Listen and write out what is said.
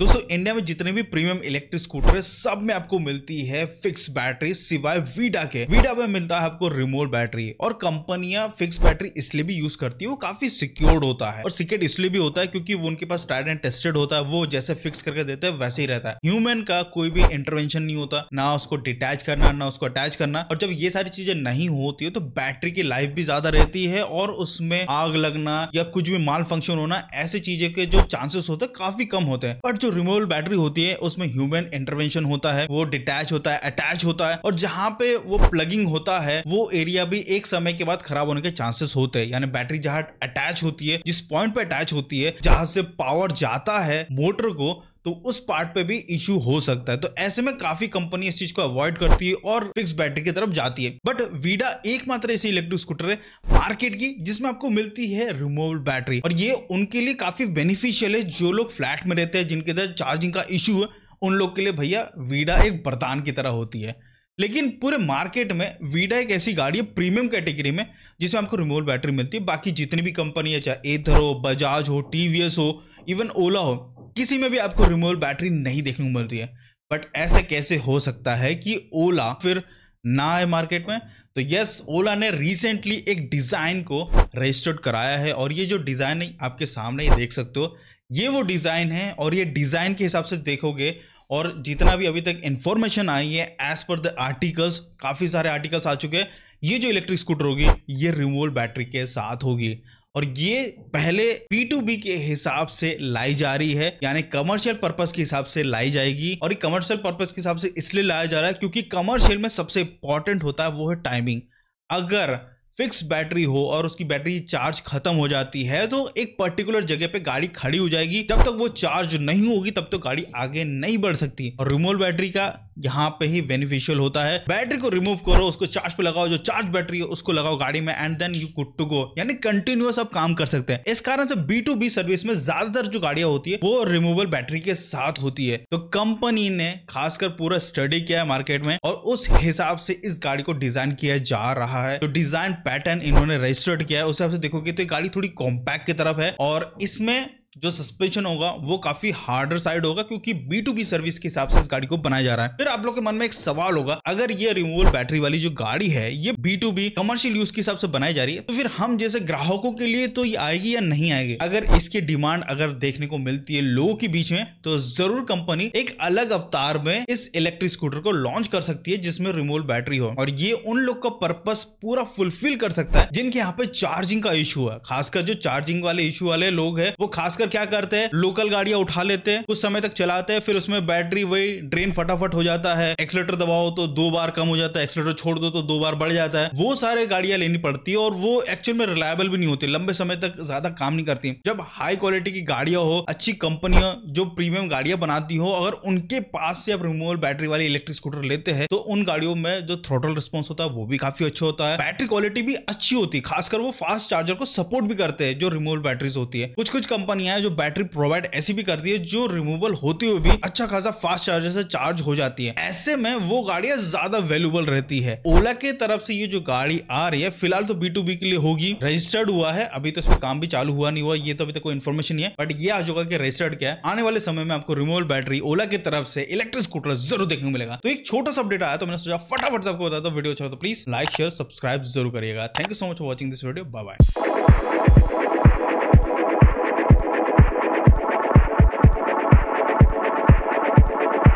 दोस्तों इंडिया में जितने भी प्रीमियम इलेक्ट्रिक स्कूटर है सब में आपको मिलती है फिक्स बैटरी सिवाय वीडा के वीडा में मिलता है आपको रिमोट बैटरी और कंपनियां फिक्स बैटरी इसलिए भी यूज करती है वो काफी सिक्योर्ड होता है और सिक्योर्ड इसलिए भी होता है क्योंकि वो उनके पास ट्राइड एंड टेस्टेड होता है वो जैसे फिक्स करके देते हैं वैसे ही रहता है ह्यूमन का कोई भी इंटरवेंशन नहीं होता ना उसको डिटैच करना ना उसको अटैच करना और जब ये सारी चीजें नहीं होती है तो बैटरी की लाइफ भी ज्यादा रहती है और उसमें आग लगना या कुछ भी माल फंक्शन होना ऐसी चीजें के जो चांसेस होते हैं काफी कम होते हैं बट जो रिमूवेबल बैटरी होती है उसमें ह्यूमन इंटरवेंशन होता है वो डिटैच होता है अटैच होता है और जहां पे वो प्लगिंग होता है वो एरिया भी एक समय के बाद खराब होने के चांसेस होते हैं यानी बैटरी जहां अटैच होती है जिस पॉइंट पे अटैच होती है जहां से पावर जाता है मोटर को तो उस पार्ट पे भी इश्यू हो सकता है तो ऐसे में काफी कंपनी इस चीज को अवॉइड करती है और फिक्स बैटरी की तरफ जाती है बट वीडा एकमात्र ऐसी इलेक्ट्रिक स्कूटर है मार्केट की जिसमें आपको मिलती है रिमूवेबल बैटरी और ये उनके लिए काफी बेनिफिशियल है जो लोग फ्लैट में रहते हैं जिनके अंदर चार्जिंग का इश्यू है उन लोग के लिए भैया वीडा एक बरतान की तरह होती है लेकिन पूरे मार्केट में वीडा एक ऐसी गाड़ी है प्रीमियम कैटेगरी में जिसमें आपको रिमोवल बैटरी मिलती है बाकी जितनी भी कंपनी है चाहे एथर हो बजाज हो टीवीएस हो इवन ओला हो किसी में भी आपको रिमूवेबल बैटरी नहीं देखने को मिलती है बट ऐसे कैसे हो सकता है कि ओला फिर ना है मार्केट में तो यस ओला ने रिसेंटली एक डिज़ाइन को रजिस्टर्ड कराया है और ये जो डिज़ाइन आपके सामने ये देख सकते हो ये वो डिज़ाइन है और ये डिज़ाइन के हिसाब से देखोगे और जितना भी अभी तक इन्फॉर्मेशन आई है एज पर द आर्टिकल्स काफ़ी सारे आर्टिकल्स आ चुके हैं ये जो इलेक्ट्रिक स्कूटर होगी ये रिमूवल बैटरी के साथ होगी और ये पहले पी टू बी के हिसाब से लाई जा रही है यानी कमर्शियल पर्पज के हिसाब से लाई जाएगी और ये कमर्शियल पर्पज के हिसाब से इसलिए लाया जा रहा है क्योंकि कमर्शियल में सबसे इंपॉर्टेंट होता है वो है टाइमिंग अगर फिक्स बैटरी हो और उसकी बैटरी चार्ज खत्म हो जाती है तो एक पर्टिकुलर जगह पे गाड़ी खड़ी हो जाएगी जब तक वो चार्ज नहीं होगी तब तक तो गाड़ी आगे नहीं बढ़ सकती और रिमोल बैटरी का यहाँ पे ही बेनिफिशियल होता है बैटरी को रिमूव करो उसको चार्ज पे लगाओ जो चार्ज बैटरी है उसको लगाओ गाड़ी में and then you good to go यानी कंटिन्यूस आप काम कर सकते हैं इस कारण से बी टू बी सर्विस में ज्यादातर जो गाड़ियां होती है वो रिमूवल बैटरी के साथ होती है तो कंपनी ने खासकर पूरा स्टडी किया है मार्केट में और उस हिसाब से इस गाड़ी को डिजाइन किया जा रहा है तो डिजाइन पैटर्न इन्होंने रजिस्टर्ड किया है उस हिसाब से देखोगे तो गाड़ी थोड़ी कॉम्पैक्ट की तरफ है और इसमें जो सस्पेंशन होगा वो काफी हार्डर साइड होगा क्योंकि बी टू बी सर्विस के हिसाब से इस गाड़ी को बनाया जा रहा है फिर आप लोग के मन में एक सवाल होगा अगर ये रिमूवल बैटरी वाली जो गाड़ी है ये B to B commercial use के हिसाब से बनाई जा रही है तो फिर हम जैसे ग्राहकों के लिए तो ये आएगी या नहीं आएगी अगर इसकी डिमांड अगर देखने को मिलती है लोगों के बीच में तो जरूर कंपनी एक अलग अवतार में इस इलेक्ट्रिक स्कूटर को लॉन्च कर सकती है जिसमें रिमूवल बैटरी हो और ये उन लोग का पर्पस पूरा फुलफिल कर सकता है जिनके यहाँ पे चार्जिंग का इशू है खासकर जो चार्जिंग वाले इशू वाले लोग है वो खासकर खासकर क्या करते हैं लोकल गाड़ियां उठा लेते हैं कुछ समय तक चलाते हैं फिर उसमें बैटरी वही ड्रेन फटाफट हो जाता है एक्सलेटर दबाओ तो दो बार कम हो जाता है एक्सलेटर छोड़ दो तो दो बार बढ़ जाता है वो सारे गाड़ियां लेनी पड़ती है और वो एक्चुअल में रिलायबल भी नहीं होती लंबे समय तक ज्यादा काम नहीं करती जब हाई क्वालिटी की गाड़ियां हो अच्छी कंपनियां जो प्रीमियम गाड़ियां बनाती हो अगर उनके पास से आप रिमूवेबल बैटरी वाली इलेक्ट्रिक स्कूटर लेते हैं तो उन गाड़ियों में जो थ्रोटल रिस्पॉन्स होता है वो भी काफी अच्छा होता है बैटरी क्वालिटी भी अच्छी होती है खासकर वो फास्ट चार्जर को सपोर्ट भी करते हैं जो रिमूवेबल बैटरीज होती है कुछ कुछ कंपनियां नया जो बैटरी प्रोवाइड ऐसी भी करती है जो रिमूवल होती हुए भी अच्छा खासा फास्ट चार्जर से चार्ज हो जाती है ऐसे में वो गाड़ियां ज्यादा वेल्यूबल रहती है ओला के तरफ से ये जो गाड़ी आ रही है फिलहाल तो बी के लिए होगी रजिस्टर्ड हुआ है अभी तो इसमें काम भी चालू हुआ नहीं हुआ ये तो अभी तक कोई इन्फॉर्मेशन नहीं है बट ये आज होगा कि रजिस्टर्ड क्या है आने वाले समय में आपको रिमूवल बैटरी ओला की तरफ से इलेक्ट्रिक स्कूटर जरूर देखने को मिलेगा तो एक छोटा सा अपडेट आया तो मैंने सोचा फटाफट सबको आपको बताता वीडियो अच्छा तो प्लीज लाइक शेयर सब्सक्राइब जरूर करिएगा thank you so much for watching this video bye bye